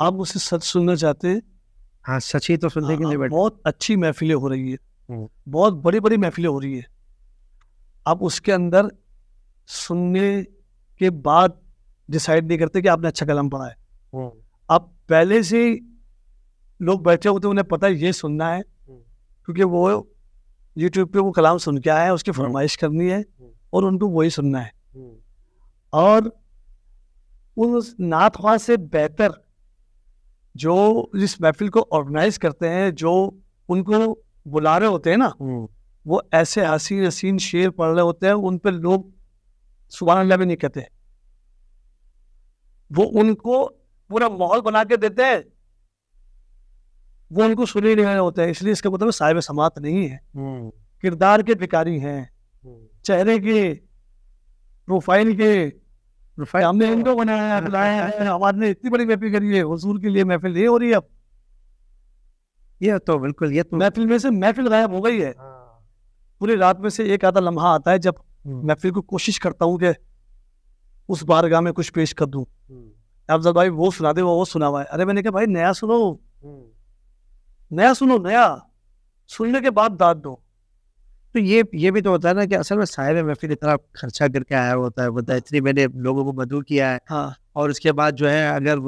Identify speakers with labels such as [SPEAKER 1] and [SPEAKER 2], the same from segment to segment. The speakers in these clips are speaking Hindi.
[SPEAKER 1] आप मुझसे सच सुनना चाहते हैं हाँ सच ही तो सुनने हाँ, के बहुत अच्छी महफिलें हो रही है हम्म। बहुत बड़ी बड़ी महफिलें हो रही है आप उसके अंदर सुनने के बाद डिसाइड नहीं करते कि आपने अच्छा कलम पढ़ा है हम्म। आप पहले से लोग बैठे होते उन्हें पता है ये सुनना है हम्म। क्योंकि वो यूट्यूब पे वो कलाम सुन के आया है उसकी फरमाइश करनी है और उनको वही सुनना है और उस नाथवा से बेहतर जो इस महफिल को ऑर्गेनाइज करते हैं जो उनको बुला रहे होते हैं ना हम्म। वो ऐसे हसीन हसीन शेर पढ़ रहे होते हैं उन पर लोग सुबह अल्लाह भी नहीं कहते वो उनको पूरा माहौल बना के देते हैं वो उनको सुने नहीं होते हैं इसलिए इसका मतलब साहिब समात नहीं है हम्म। किरदार के भिकारी हैं हम्म। चेहरे के प्रोफाइल के हमने इनको बनाया बुलाया है आवाज ने इतनी बड़ी महफिल करी है हजूर के लिए महफिल ये हो रही है अब ये तो बिल्कुल ये तो महफिल में से महफिल गायब हो गई है हाँ। पूरी रात में से एक आधा लम्हा आता है जब हम्म। महफिल को कोशिश करता हूँ कि उस बारगाह में कुछ पेश कर दूँ हम्म। अफजल भाई वो सुना दे वो वो सुना हुआ है अरे मैंने कहा भाई नया सुनो हम्म। नया सुनो नया सुनने के बाद दाद दो तो ये ये भी तो होता है ना कि असल में साहिब महफिल इतना खर्चा करके आया होता है बता इतनी मैंने लोगों को मधु किया है हाँ। और उसके बाद जो है अगर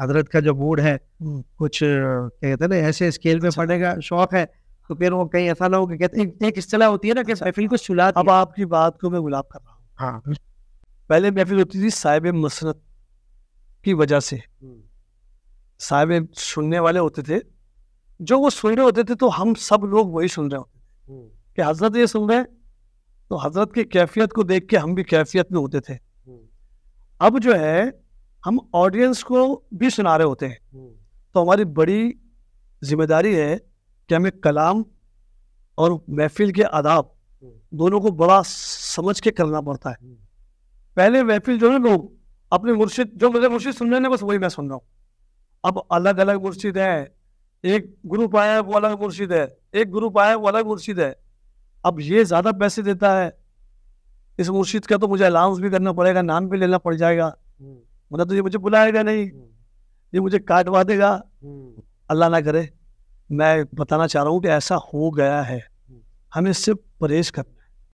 [SPEAKER 1] हजरत का जो मूड है कुछ क्या कहते हैं ना ऐसे स्केल में अच्छा। पढ़ने का शौक है तो फिर वो कहीं ऐसा ना हो कि कहते हैं एक इस होती है ना कि अच्छा। महफिल को सुला अब आपकी बात को मैं गुलाब कर रहा हूँ हाँ पहले महफिल होती थी साहिब मसरत की वजह से साहिब सुनने वाले होते थे जो वो सुन रहे होते थे तो हम सब लोग वही सुन रहे होते थे कि हजरत ये सुन रहे हैं तो हजरत की कैफियत को देख के हम भी कैफियत में होते थे हम्म। अब जो है हम ऑडियंस को भी सुना रहे होते हैं हम्म। तो हमारी बड़ी जिम्मेदारी है कि हमें कलाम और महफिल के आदाब हम्म। दोनों को बड़ा समझ के करना पड़ता है पहले महफिल जो है लोग अपने मुर्शिद जो मुझे मुर्शिद सुन रहे हैं बस वही मैं सुन रहा हूँ अब अलग अलग मुर्शिद है एक ग्रुप आया है वो अलग मुर्शिद है एक ग्रुप आया है वो अलग मुर्शिद है अब ये ज़्यादा पैसे देता है इस मुर्शिद का तो मुझे अलाउंस भी करना पड़ेगा नाम भी लेना पड़ जाएगा हम्म। मतलब तो ये मुझे बुलाएगा नहीं हम्म। ये मुझे काटवा देगा हम्म। अल्लाह ना करे मैं बताना चाह रहा हूँ कि ऐसा हो गया है हमें इससे परहेज करना